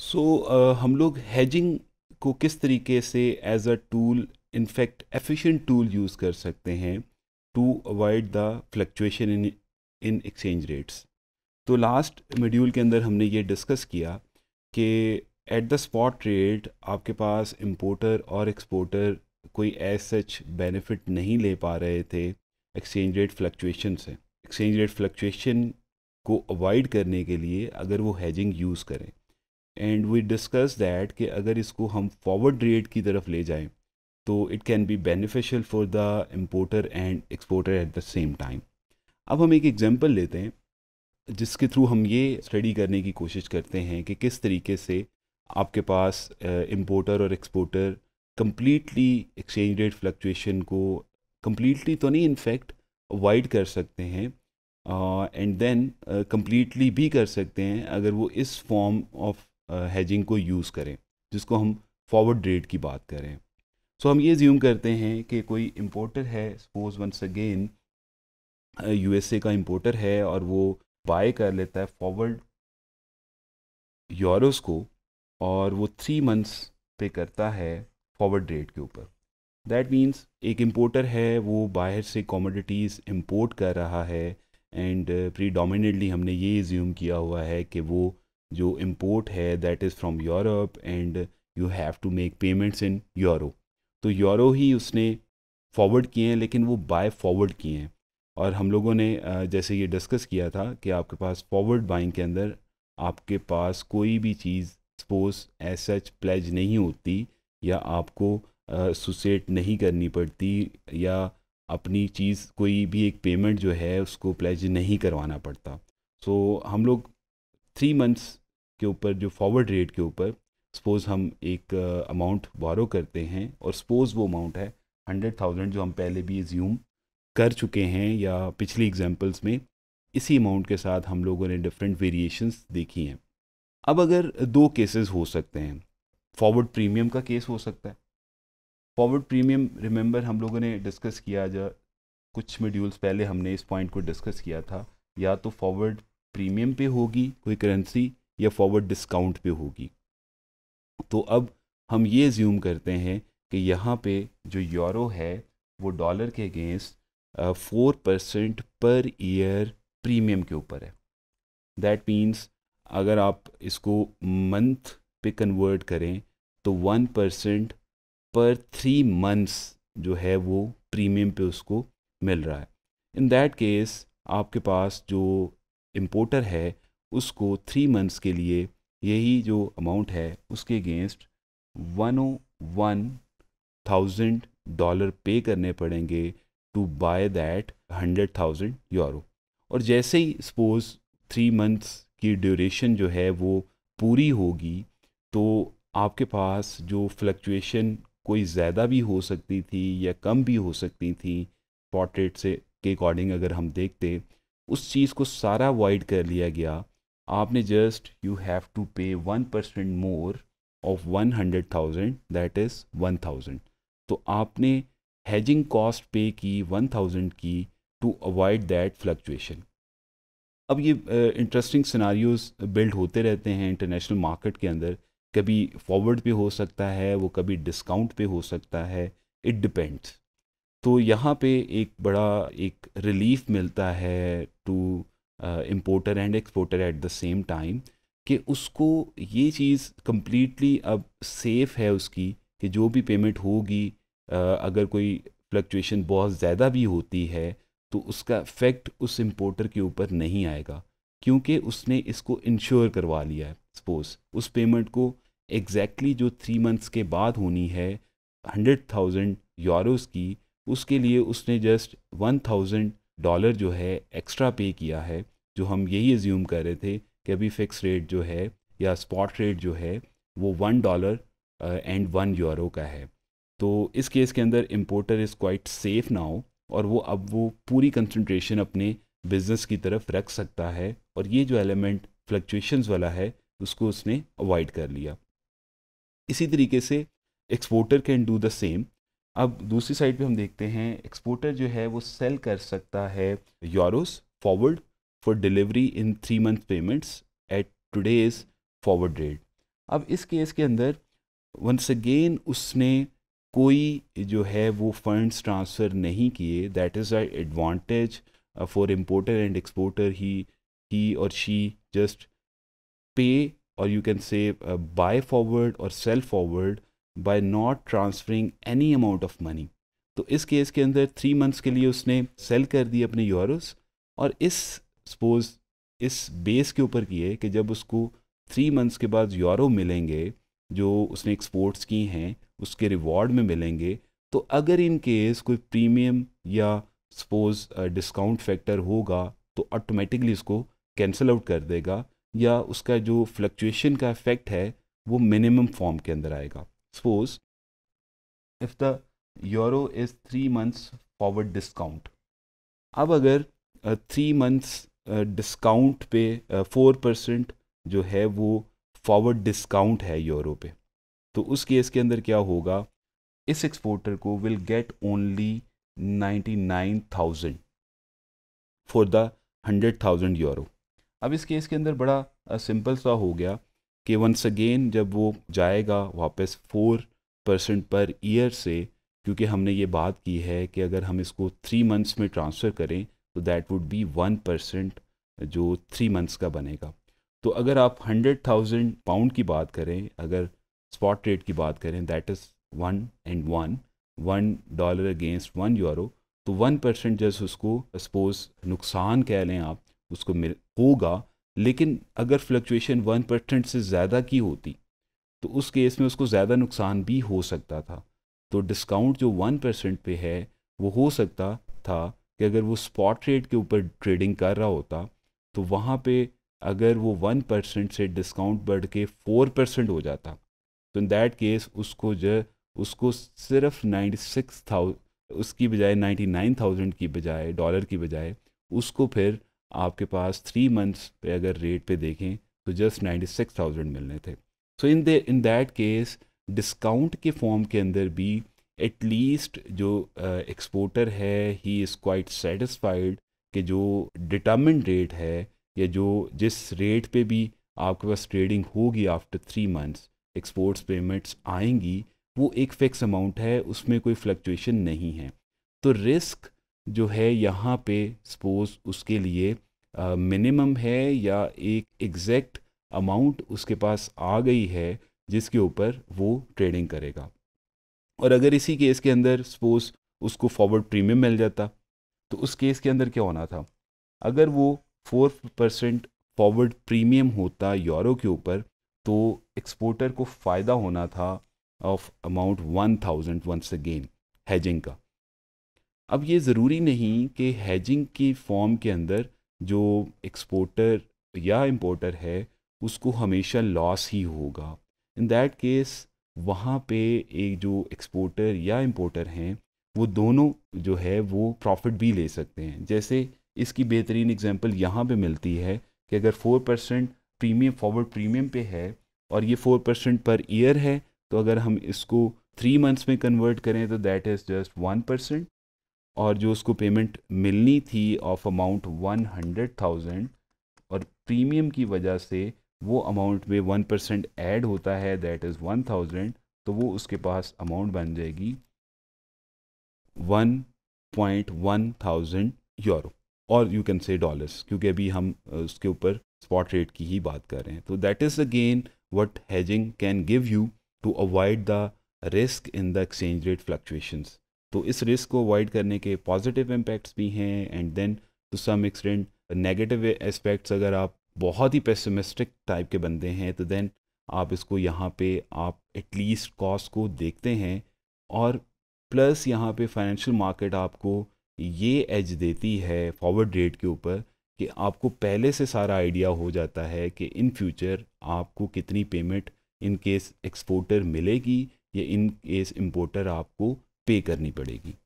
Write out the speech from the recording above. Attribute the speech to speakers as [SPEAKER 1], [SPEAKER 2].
[SPEAKER 1] सो so, uh, हम लोग hedging को किस तरीके से as a tool in fact efficient tool use कर सकते हैं to avoid the fluctuation in in exchange rates तो लास्ट मॉड्यूल के अंदर हमने ये डिस्कस किया कि एट द स्पॉट रेट आपके पास इम्पोर्टर और एक्सपोर्टर कोई एज सच बेनिफिट नहीं ले पा रहे थे एक्सचेंज रेट फ्लक्चुएशन से एक्सचेंज रेट फ्लक्चुएशन को अवॉइड करने के लिए अगर वो हैजिंग यूज़ करें एंड वी डिस्कस दैट कि अगर इसको हम फॉरवर्ड रेट की तरफ ले जाएं तो it can be beneficial for the importer and exporter at the same time अब हम एक एग्जांपल लेते हैं जिसके थ्रू हम ये स्टडी करने की कोशिश करते हैं कि किस तरीके से आपके पास इम्पोर्टर और exporter completely exchange rate fluctuation को कम्प्लीटली तो नहीं इनफैक्ट अवॉइड कर सकते हैं एंड देन कम्प्लीटली भी कर सकते हैं अगर वो इस फॉर्म ऑफ हैजिंग को यूज़ करें जिसको हम फॉरवर्ड रेट की बात करें सो so, हम ये ज्यूम करते हैं कि कोई इम्पोर्टर है सपोज वंस अगेन यूएसए का इम्पोर्टर है और वो बाय कर लेता है फॉरवर्ड यूरोस को और वो थ्री मंथ्स पे करता है फॉरवर्ड रेट के ऊपर दैट मीन्स एक इम्पोर्टर है वो बाहर से कॉमोडिटीज़ इम्पोर्ट कर रहा है एंड प्रीडोमिनेटली हमने ये ज्यूम किया हुआ है कि वो जो इम्पोर्ट है that is from Europe and you have to make payments in euro तो यूरो ही उसने फॉरवर्ड किए हैं लेकिन वो बाय फॉरवर्ड किए हैं और हम लोगों ने जैसे ये डिस्कस किया था कि आपके पास फॉरवर्ड बाइंग के अंदर आपके पास कोई भी चीज़ सपोज एज सच प्लेज नहीं होती या आपको सुसेट नहीं करनी पड़ती या अपनी चीज़ कोई भी एक पेमेंट जो है उसको प्लेज नहीं करवाना पड़ता सो so, हम लोग थ्री मंथ्स के ऊपर जो फॉरवर्ड रेट के ऊपर सपोज़ हम एक अमाउंट uh, बोरो करते हैं और सपोज़ वो अमाउंट है हंड्रेड थाउजेंड जो हम पहले भी एज्यूम कर चुके हैं या पिछली एग्जांपल्स में इसी अमाउंट के साथ हम लोगों ने डिफरेंट वेरिएशंस देखी हैं अब अगर दो केसेस हो सकते हैं फॉरवर्ड प्रीमियम का केस हो सकता है फॉरवर्ड प्रीमियम रिमेंबर हम लोगों ने डिस्कस किया जा कुछ मेड्यूल्स पहले हमने इस पॉइंट को डिस्कस किया था या तो फॉरवर्ड प्रीमियम पे होगी कोई करेंसी या फॉरवर्ड डिस्काउंट पे होगी तो अब हम ये ज्यूम करते हैं कि यहाँ पे जो यूरो है वो डॉलर के against four percent per year premium के ऊपर है दैट मीन्स अगर आप इसको मंथ पे कन्वर्ट करें तो one percent per three months जो है वो प्रीमियम पे उसको मिल रहा है इन दैट केस आपके पास जो इम्पोर्टर है उसको थ्री मंथ्स के लिए यही जो अमाउंट है उसके against one O one thousand dollar pay करने पड़ेंगे to buy that hundred thousand euro और जैसे ही सपोज थ्री मंथ्स की ड्यूरेशन जो है वो पूरी होगी तो आपके पास जो फ्लक्चुएशन कोई ज़्यादा भी हो सकती थी या कम भी हो सकती थी पोर्ट्रेट से के अकॉर्डिंग अगर हम देखते उस चीज़ को सारा अवॉइड कर लिया गया आपने just you have to pay one percent more of one hundred thousand that is one thousand तो आपने हैजिंग कॉस्ट पे की वन थाउजेंड की टू अवॉइड दैट फ्लक्चुएशन अब ये इंटरेस्टिंग सिनारीज बिल्ड होते रहते हैं इंटरनेशनल मार्केट के अंदर कभी फॉरवर्ड पे हो सकता है वो कभी डिस्काउंट पे हो सकता है इट डिपेंड्स तो यहाँ पे एक बड़ा एक रिलीफ मिलता है to importer and exporter at the same time कि उसको ये चीज़ कम्प्लीटली अब सेफ़ है उसकी कि जो भी पेमेंट होगी अगर कोई फ्लक्चुएशन बहुत ज़्यादा भी होती है तो उसका इफ़ेक्ट उस इम्पोर्टर के ऊपर नहीं आएगा क्योंकि उसने इसको इंश्योर करवा लिया है सपोज़ उस पेमेंट को एग्जैक्टली exactly जो थ्री मंथ्स के बाद होनी है हंड्रेड थाउजेंड यूरोज़ की उसके लिए उसने जस्ट वन थाउजेंड डॉलर जो है एक्स्ट्रा पे किया है जो हम यही एज्यूम कर रहे थे कि अभी फिक्स रेट जो है या स्पॉट रेट जो है वो one dollar and one euro का है तो इस केस के अंदर इम्पोर्टर इज़ क्वाइट सेफ़ ना हो और वो अब वो पूरी कंसनट्रेशन अपने बिजनेस की तरफ रख सकता है और ये जो एलिमेंट फ्लक्चुएशंस वाला है उसको उसने अवॉइड कर लिया इसी तरीके से exporter can do the same अब दूसरी साइड पे हम देखते हैं एक्सपोर्टर जो है वो सेल कर सकता है euros forward for delivery in three month payments at today's forward rate अब इस केस के अंदर वंस अगेन उसने कोई जो है वो फंड्स ट्रांसफ़र नहीं किए that is a advantage for importer and exporter he he or she just pay or you can say buy forward or sell forward by not transferring any amount of money तो इस case के अंदर three months के लिए उसने cell कर दिए अपने यूरोस और इस सपोज इस बेस के ऊपर किए कि जब उसको थ्री मंथ्स के बाद यूरो मिलेंगे जो उसने एक्सपोर्ट्स की हैं उसके रिवॉर्ड में मिलेंगे तो अगर इन केस कोई प्रीमियम या सपोज डिस्काउंट फैक्टर होगा तो ऑटोमेटिकली उसको कैंसिल आउट कर देगा या उसका जो फ्लक्चुएशन का इफेक्ट है वो मिनिमम फॉर्म के अंदर आएगा Suppose if the euro is three months forward discount. अब अगर थ्री मंथ्स डिस्काउंट पे फोर परसेंट जो है वो फॉरवर्ड डिस्काउंट है यूरो पे तो उस केस के अंदर क्या होगा इस एक्सपोर्टर को will get only ninety nine thousand for the hundred thousand euro अब इस केस के अंदर बड़ा सिंपल सा हो गया कि वंस अगेन जब वो जाएगा वापस फोर परसेंट पर ईयर से क्योंकि हमने ये बात की है कि अगर हम इसको थ्री मंथ्स में ट्रांसफ़र करें तो that would be one percent जो थ्री मंथ्स का बनेगा तो अगर आप हंड्रेड थाउजेंड पाउंड की बात करें अगर स्पॉट रेट की बात करें that is one and one one dollar against one euro तो वन परसेंट जैसे उसको सपोज नुकसान कह लें आप उसको मिल होगा लेकिन अगर फ्लक्चुएशन वन परसेंट से ज़्यादा की होती तो उस केस में उसको ज़्यादा नुकसान भी हो सकता था तो डिस्काउंट जो वन परसेंट पे है वो हो सकता था कि अगर वो स्पॉट रेट के ऊपर ट्रेडिंग कर रहा होता तो वहाँ पे अगर वो वन परसेंट से डिस्काउंट बढ़ के फोर परसेंट हो जाता तो इन दैट केस उसको जो उसको सिर्फ नाइन्टी सिक्स थाउ उसकी बजाय नाइन्टी नाइन थाउजेंड की बजाय डॉलर की बजाय उसको फिर आपके पास थ्री मंथ्स पे अगर रेट पे देखें तो जस्ट नाइन्टी सिक्स थाउजेंड मिलने थे so in they in that case discount के फॉर्म के अंदर भी एटलीस्ट जो एक्सपोर्टर uh, है ही इज़ क्वाइट सेटिस्फाइड कि जो डिटर्मिन रेट है या जो जिस रेट पे भी आपके पास ट्रेडिंग होगी after three months exports payments आएंगी वो एक फिक्स अमाउंट है उसमें कोई फ्लक्चुएशन नहीं है तो रिस्क जो है यहाँ पे सपोज उसके लिए मिनिमम है या एक एग्जैक्ट अमाउंट उसके पास आ गई है जिसके ऊपर वो ट्रेडिंग करेगा और अगर इसी केस के अंदर सपोज उसको फॉरवर्ड प्रीमियम मिल जाता तो उस केस के अंदर क्या होना था अगर वो फोर परसेंट फॉरवर्ड प्रीमियम होता यूरो के ऊपर तो एक्सपोर्टर को फ़ायदा होना था of amount one thousand once again hedging का अब ये ज़रूरी नहीं कि हैजिंग की फॉर्म के अंदर जो एक्सपोर्टर या इम्पोर्टर है उसको हमेशा लॉस ही होगा इन दैट केस वहाँ पे एक जो एक्सपोर्टर या इम्पोर्टर हैं वो दोनों जो है वो प्रॉफिट भी ले सकते हैं जैसे इसकी बेहतरीन एग्जांपल यहाँ पे मिलती है कि अगर four percent premium forward premium पे है और ये फोर परसेंट पर ईयर है तो अगर हम इसको थ्री मंथ्स में कन्वर्ट करें तो that is just one percent और जो उसको पेमेंट मिलनी थी of amount one hundred thousand और प्रीमियम की वजह से वो अमाउंट में वन परसेंट ऐड होता है दैट इज़ वन थाउजेंड तो वो उसके पास अमाउंट बन जाएगी one point one thousand euro और यू कैन से डॉलर्स क्योंकि अभी हम उसके ऊपर स्पॉट रेट की ही बात कर रहे हैं तो that is again what hedging can give you to avoid the risk in the exchange rate fluctuations तो इस रिस्क को अवॉइड करने के पॉजिटिव इम्पैक्ट्स भी हैं and then to some extent negative aspects अगर आप बहुत ही पेसिमिस्टिक टाइप के बंदे हैं तो देन आप इसको यहाँ पे आप एटलीस्ट कॉस्ट को देखते हैं और प्लस यहाँ पे फाइनेंशियल मार्केट आपको ये एज देती है फॉरवर्ड रेट के ऊपर कि आपको पहले से सारा आइडिया हो जाता है कि इन फ्यूचर आपको कितनी पेमेंट इन केस एक्सपोर्टर मिलेगी या इन केस इम्पोर्टर आपको पे करनी पड़ेगी